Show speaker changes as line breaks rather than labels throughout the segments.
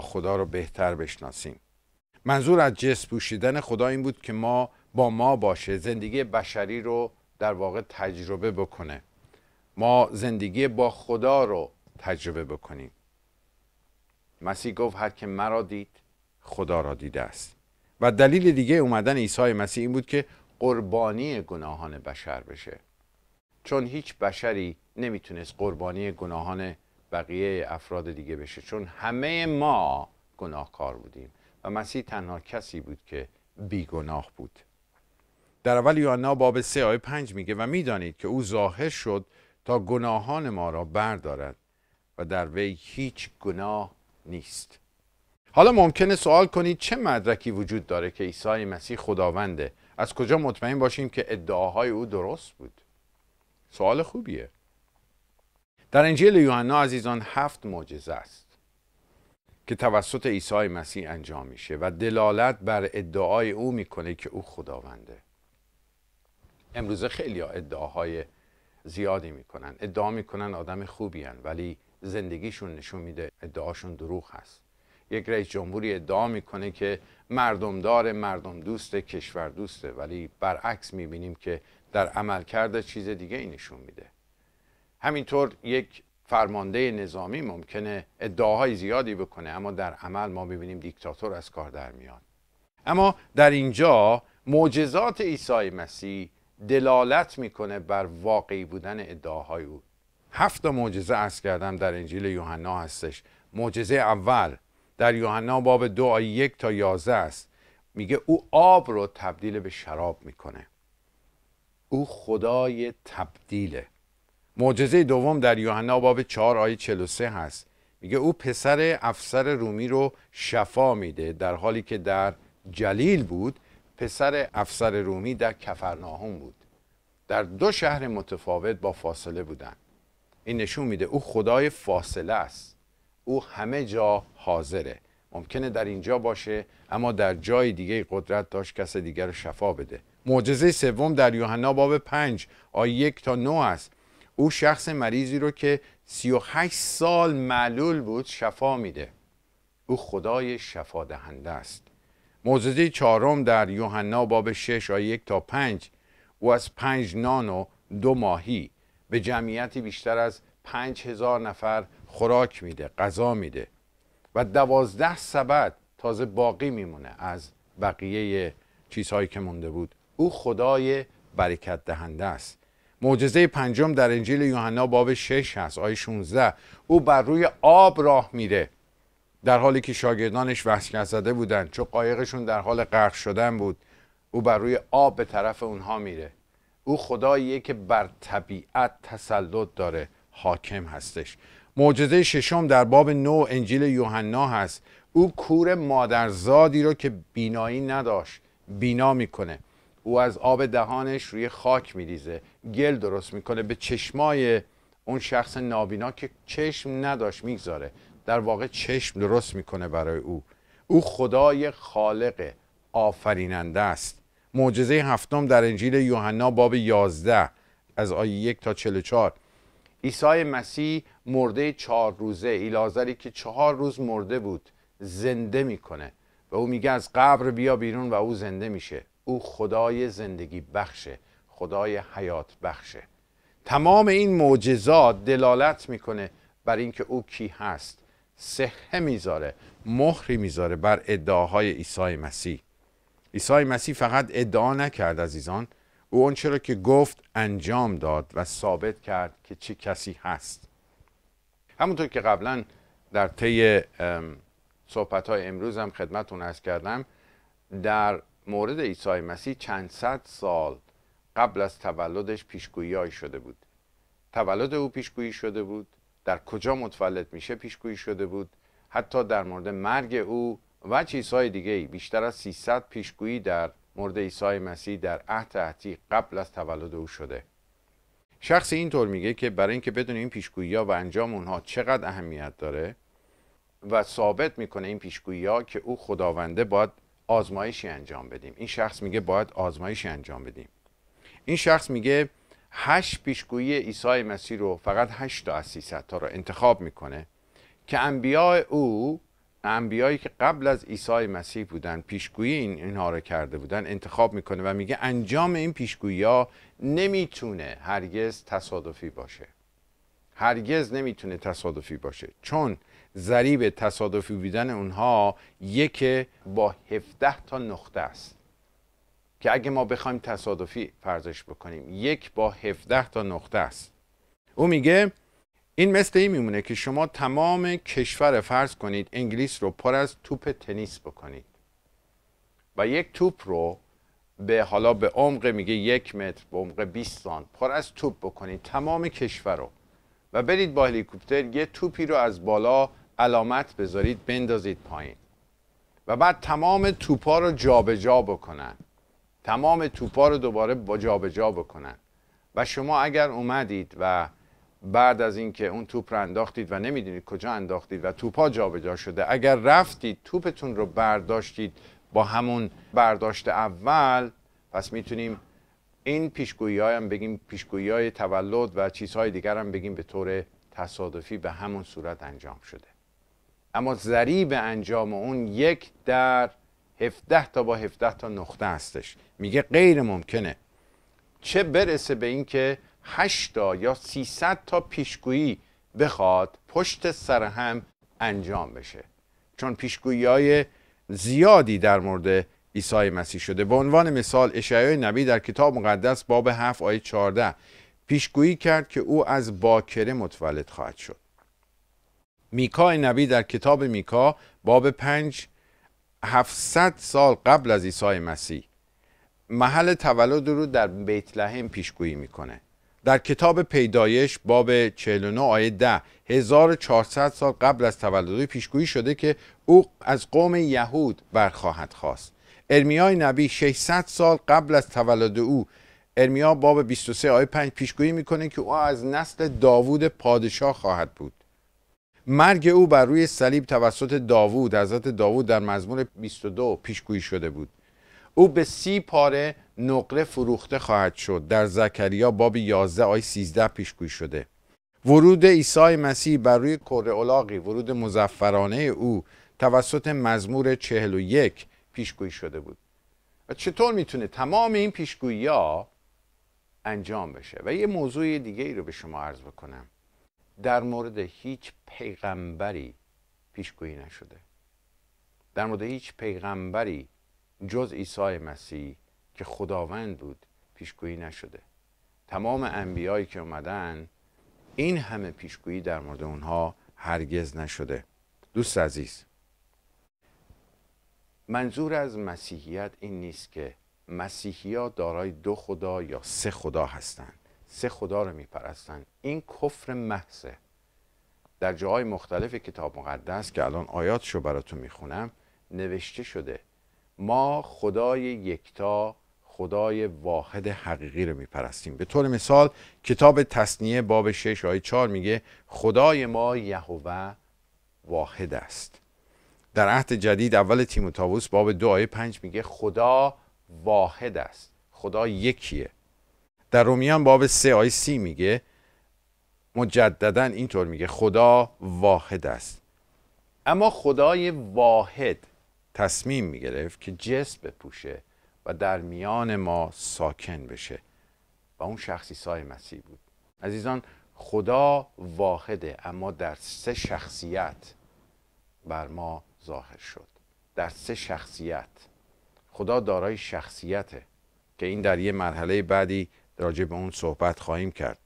خدا رو بهتر بشناسیم منظور از جس پوشیدن خدا این بود که ما با ما باشه زندگی بشری رو در واقع تجربه بکنه ما زندگی با خدا رو تجربه بکنیم مسیح گفت هر که مرا دید خدا را دیده است و دلیل دیگه اومدن عیسی مسیح این بود که قربانی گناهان بشر بشه چون هیچ بشری نمیتونست قربانی گناهان بقیه افراد دیگه بشه چون همه ما گناهکار بودیم و مسیح تنها کسی بود که بیگناه بود در اول یوحنا باب 3 آیه 5 میگه و میدانید که او ظاهر شد تا گناهان ما را بردارد و در وی هیچ گناه نیست حالا ممکنه سوال کنید چه مدرکی وجود داره که عیسی مسیح خداونده از کجا مطمئن باشیم که ادعاهای او درست بود سوال خوبیه در انجیل یوحنا عزیزان هفت معجزه است که توسط عیسی مسیح انجام میشه و دلالت بر ادعای او میکنه که او خداونده امروزه خیلی ها ادعاهای زیادی میکنن ادعا میکنن آدم خوبی هن ولی زندگیشون نشون میده ادعاشون دروغ هست یک رئیس جمهوری ادعا میکنه که داره مردم دوست کشور دوسته ولی برعکس میبینیم که در عمل کرده چیز دیگه ای نشون میده همینطور یک فرمانده نظامی ممکنه ادعاهای زیادی بکنه اما در عمل ما ببینیم دیکتاتور از کار در میاد اما در اینجا معجزات عیسی مسیح دلالت میکنه بر واقعی بودن ادعاهای او هفت معجزه از کردم در انجیل یوحنا هستش معجزه اول در یوحنا باب دو آیه یک تا یازه است میگه او آب رو تبدیل به شراب میکنه او خدای تبدیله معجزه دوم در یوحنا باب 4 آیه 43 هست میگه او پسر افسر رومی رو شفا میده در حالی که در جلیل بود پسر افسر رومی در کفرناهم بود در دو شهر متفاوت با فاصله بودن این نشون میده او خدای فاصله است او همه جا حاضره ممکنه در اینجا باشه اما در جای دیگه قدرت داشت کس دیگر رو شفا بده معجزه سوم در یوحنا باب 5 آیه 1 تا 9 است او شخص مریضی رو که 38 سال معلول بود شفا میده او خدای شفا دهنده است معجزه چهارم در یوحنا باب 6 آیه 1 تا 5 او از پنج نان و دو ماهی به جمعیتی بیشتر از پنج هزار نفر خوراک میده غذا میده و دوازده سبد تازه باقی میمونه از بقیه چیزهایی که مونده بود او خدای برکت دهنده است معجزه پنجم در انجیل یوحنا باب 6 هست آیه 16 او بر روی آب راه میره در حالی که شاگردانش وحشت زده بودند چون قایقشون در حال غرق شدن بود او بر روی آب به طرف اونها میره او خداییه که بر طبیعت تسلط داره حاکم هستش معجزه ششم در باب نو انجیل یوحنا هست او کور مادرزادی رو که بینایی نداشت بینا میکنه او از آب دهانش روی خاک میریزه گل درست میکنه به چشمای اون شخص نابینا که چشم نداشت میگذاره در واقع چشم درست میکنه برای او او خدای خالق آفریننده است معجزه هفتم در انجیل یوحنا باب 11 از آیه 1 تا 44 عیسی مسیح مرده چهار روزه ایلازری که چهار روز مرده بود زنده میکنه و او میگه از قبر بیا بیرون و او زنده میشه او خدای زندگی بخشه خدای حیات بخشه تمام این معجزات دلالت میکنه بر اینکه او کی هست صحه میذاره مهری میذاره بر ادعاهای عیسی مسیح عیسی مسیح فقط ادعا نکرد عزیزان او آنچه را که گفت انجام داد و ثابت کرد که چه کسی هست همونطور که قبلا در طی صحبت های امروز هم خدمتون ارز کردم در مورد عیسی مسیح چند صد سال قبل از تولدش پیشگویی شده بود تولد او پیشگویی شده بود در کجا متولد میشه پیشگویی شده بود حتی در مورد مرگ او و چیزهای دیگه بیشتر از 300 پیشگویی در مورد عیسی مسیح در عهد عتیق قبل از تولد او شده شخص اینطور میگه که برای اینکه بدون این پیشگویی ها و انجام اونها چقدر اهمیت داره و ثابت میکنه این پیشگویی ها که او خداونده باید آزمایشی انجام بدیم این شخص میگه باید آزمایشی انجام بدیم این شخص میگه هشت پیشگویی عیسی مسیح رو فقط هشت تا از 300 تا رو انتخاب میکنه که انبیاء او انبیایی که قبل از عیسی مسیح بودن پیشگویی این اینها رو کرده بودن انتخاب میکنه و میگه انجام این پیشگویی ها نمیتونه هرگز تصادفی باشه هرگز نمیتونه تصادفی باشه چون ضریب تصادفی بودن اونها یک با 17 تا نقطه است که اگه ما بخوایم تصادفی فرضش بکنیم یک با 17 تا نقطه است او میگه این مثل این میمونه که شما تمام کشور فرض کنید انگلیس رو پر از توپ تنیس بکنید و یک توپ رو به حالا به عمق میگه یک متر به عمق 20 سان پر از توپ بکنید تمام کشور رو و برید با هلیکوپتر یه توپی رو از بالا علامت بذارید بندازید پایین و بعد تمام توپا رو جابجا جا بکنن تمام توپا رو دوباره با جابجا جا بکنن و شما اگر اومدید و بعد از اینکه اون توپ رو انداختید و نمیدونید کجا انداختید و توپا جابجا شده اگر رفتید توپتون رو برداشتید با همون برداشت اول پس میتونیم این پیشگویی هم بگیم پیشگویی های تولد و چیزهای دیگر هم بگیم به طور تصادفی به همون صورت انجام شده اما ضریب انجام اون یک در 17 تا با 17 تا نقطه هستش میگه غیر ممکنه چه برسه به اینکه 8 تا یا 300 تا پیشگویی بخواد پشت سر هم انجام بشه چون پیشگویی های زیادی در مورد عیسی مسیح شده به عنوان مثال اشعای نبی در کتاب مقدس باب 7 آیه 14 پیشگویی کرد که او از باکره متولد خواهد شد میکا نبی در کتاب میکا باب پنج 700 سال قبل از عیسی مسیح محل تولد رو در بیت لحم پیشگویی میکنه در کتاب پیدایش باب 49 آیه 10 1400 سال قبل از تولد او پیشگویی شده که او از قوم یهود برخواهد خواست ارمیا نبی 600 سال قبل از تولد او ارمیا باب 23 آیه 5 پیشگویی میکنه که او از نسل داوود پادشاه خواهد بود مرگ او بر روی صلیب توسط داوود حضرت داوود در مزمور 22 پیشگویی شده بود او به سی پاره نقره فروخته خواهد شد در زکریا باب 11 آی 13 پیشگویی شده ورود عیسی مسیح بر روی کره الاغی ورود مزفرانه او توسط مزمور 41 پیشگویی شده بود و چطور میتونه تمام این پیشگویی ها انجام بشه و یه موضوع دیگه ای رو به شما عرض بکنم در مورد هیچ پیغمبری پیشگویی نشده در مورد هیچ پیغمبری جز عیسی مسیح که خداوند بود پیشگویی نشده تمام انبیایی که اومدن این همه پیشگویی در مورد اونها هرگز نشده دوست عزیز منظور از مسیحیت این نیست که مسیحی دارای دو خدا یا سه خدا هستند سه خدا رو میپرستن این کفر محضه در جاهای مختلف کتاب مقدس که الان آیاتشو براتون میخونم نوشته شده ما خدای یکتا خدای واحد حقیقی رو میپرستیم به طور مثال کتاب تصنیه باب 6 آیه 4 میگه خدای ما یهوه واحد است در عهد جدید اول تیموتائوس باب دو آیه 5 میگه خدا واحد است خدا یکیه در رومیان باب سه آی سی میگه مجددا اینطور میگه خدا واحد است اما خدای واحد تصمیم میگرفت که جسم بپوشه و در میان ما ساکن بشه و اون شخصی سای مسیح بود عزیزان خدا واحده اما در سه شخصیت بر ما ظاهر شد در سه شخصیت خدا دارای شخصیته که این در یه مرحله بعدی راجع به اون صحبت خواهیم کرد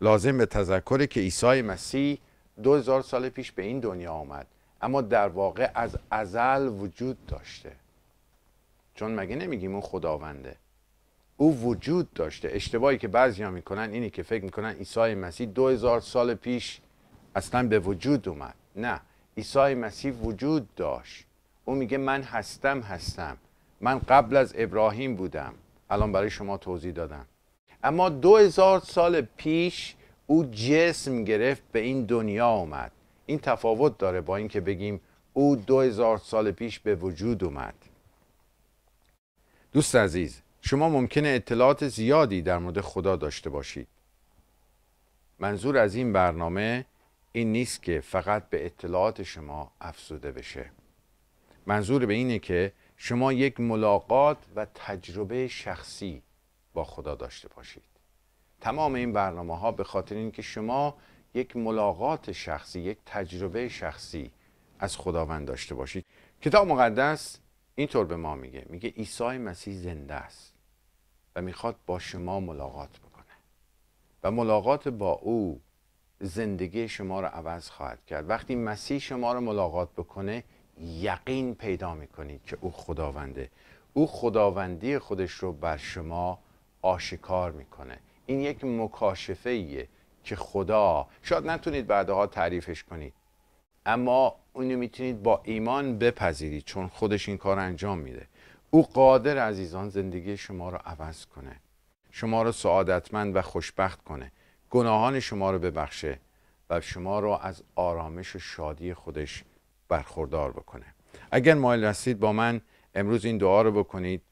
لازم به تذکر که عیسی مسیح 2000 سال پیش به این دنیا آمد اما در واقع از ازل وجود داشته چون مگه نمیگیم اون خداونده او وجود داشته اشتباهی که بعضیا میکنن اینی که فکر میکنن عیسی مسیح 2000 سال پیش اصلا به وجود اومد نه عیسی مسیح وجود داشت او میگه من هستم هستم من قبل از ابراهیم بودم الان برای شما توضیح دادم اما دو هزار سال پیش او جسم گرفت به این دنیا اومد این تفاوت داره با اینکه بگیم او دو هزار سال پیش به وجود اومد دوست عزیز شما ممکنه اطلاعات زیادی در مورد خدا داشته باشید منظور از این برنامه این نیست که فقط به اطلاعات شما افزوده بشه منظور به اینه که شما یک ملاقات و تجربه شخصی با خدا داشته باشید تمام این برنامه ها به خاطر اینکه شما یک ملاقات شخصی یک تجربه شخصی از خداوند داشته باشید کتاب مقدس اینطور به ما میگه میگه عیسی مسیح زنده است و میخواد با شما ملاقات بکنه و ملاقات با او زندگی شما رو عوض خواهد کرد وقتی مسیح شما رو ملاقات بکنه یقین پیدا میکنید که او خداونده او خداوندی خودش رو بر شما آشکار میکنه این یک مکاشفه ایه که خدا شاید نتونید بعدها تعریفش کنید اما اونو میتونید با ایمان بپذیرید چون خودش این کار انجام میده او قادر عزیزان زندگی شما رو عوض کنه شما رو سعادتمند و خوشبخت کنه گناهان شما رو ببخشه و شما رو از آرامش و شادی خودش برخوردار بکنه اگر مایل هستید با من امروز این دعا رو بکنید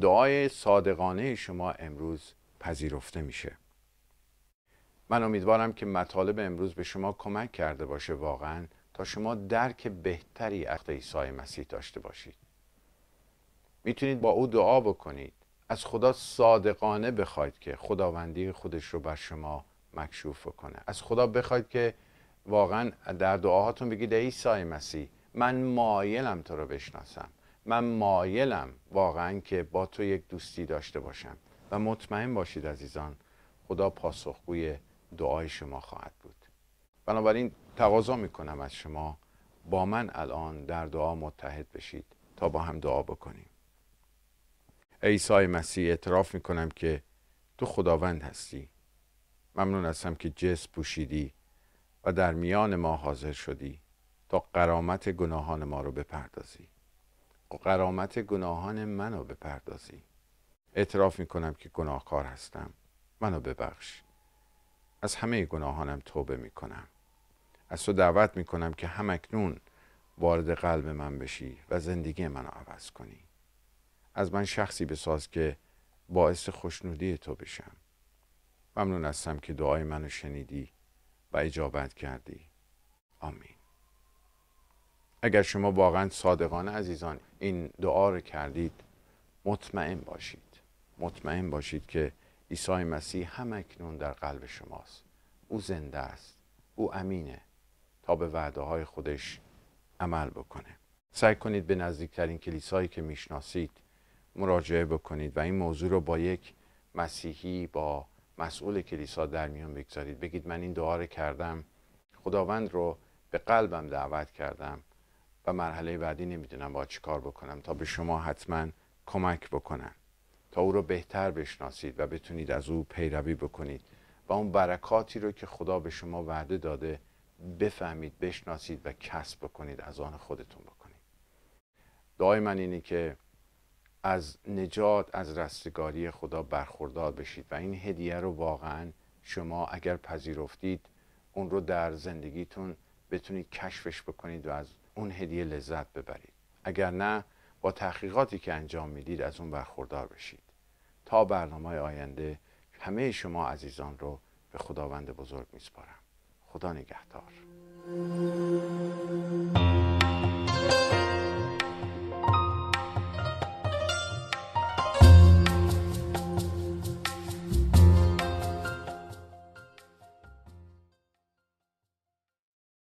دعای صادقانه شما امروز پذیرفته میشه من امیدوارم که مطالب امروز به شما کمک کرده باشه واقعا تا شما درک بهتری از عیسی مسیح داشته باشید میتونید با او دعا بکنید از خدا صادقانه بخواید که خداوندی خودش رو بر شما مکشوف کنه از خدا بخواید که واقعا در دعاهاتون بگید عیسی مسیح من مایلم تو رو بشناسم من مایلم واقعا که با تو یک دوستی داشته باشم و مطمئن باشید عزیزان خدا پاسخگوی دعای شما خواهد بود بنابراین تقاضا میکنم از شما با من الان در دعا متحد بشید تا با هم دعا بکنیم عیسی مسیح اعتراف میکنم که تو خداوند هستی ممنون هستم که جس پوشیدی و در میان ما حاضر شدی تا قرامت گناهان ما رو بپردازی قرامت گناهان منو بپردازی اعتراف میکنم که گناهکار هستم منو ببخش از همه گناهانم توبه میکنم از تو دعوت میکنم که همکنون وارد قلب من بشی و زندگی منو عوض کنی از من شخصی بساز که باعث خوشنودی تو بشم ممنون هستم که دعای منو شنیدی و اجابت کردی آمین اگر شما واقعا صادقانه عزیزان این دعا رو کردید مطمئن باشید مطمئن باشید که عیسی مسیح هم اکنون در قلب شماست او زنده است او امینه تا به وعده های خودش عمل بکنه سعی کنید به نزدیکترین کلیسایی که میشناسید مراجعه بکنید و این موضوع رو با یک مسیحی با مسئول کلیسا در میان بگذارید بگید من این دعا رو کردم خداوند رو به قلبم دعوت کردم و مرحله بعدی نمیدونم با چی کار بکنم تا به شما حتما کمک بکنم تا او رو بهتر بشناسید و بتونید از او پیروی بکنید و اون برکاتی رو که خدا به شما وعده داده بفهمید بشناسید و کسب بکنید از آن خودتون بکنید دعای من اینه که از نجات از رستگاری خدا برخوردار بشید و این هدیه رو واقعا شما اگر پذیرفتید اون رو در زندگیتون بتونید کشفش بکنید و از اون هدیه لذت ببرید اگر نه با تحقیقاتی که انجام میدید از اون برخوردار بشید تا برنامه آینده همه شما عزیزان رو به خداوند بزرگ میسپارم خدا نگهدار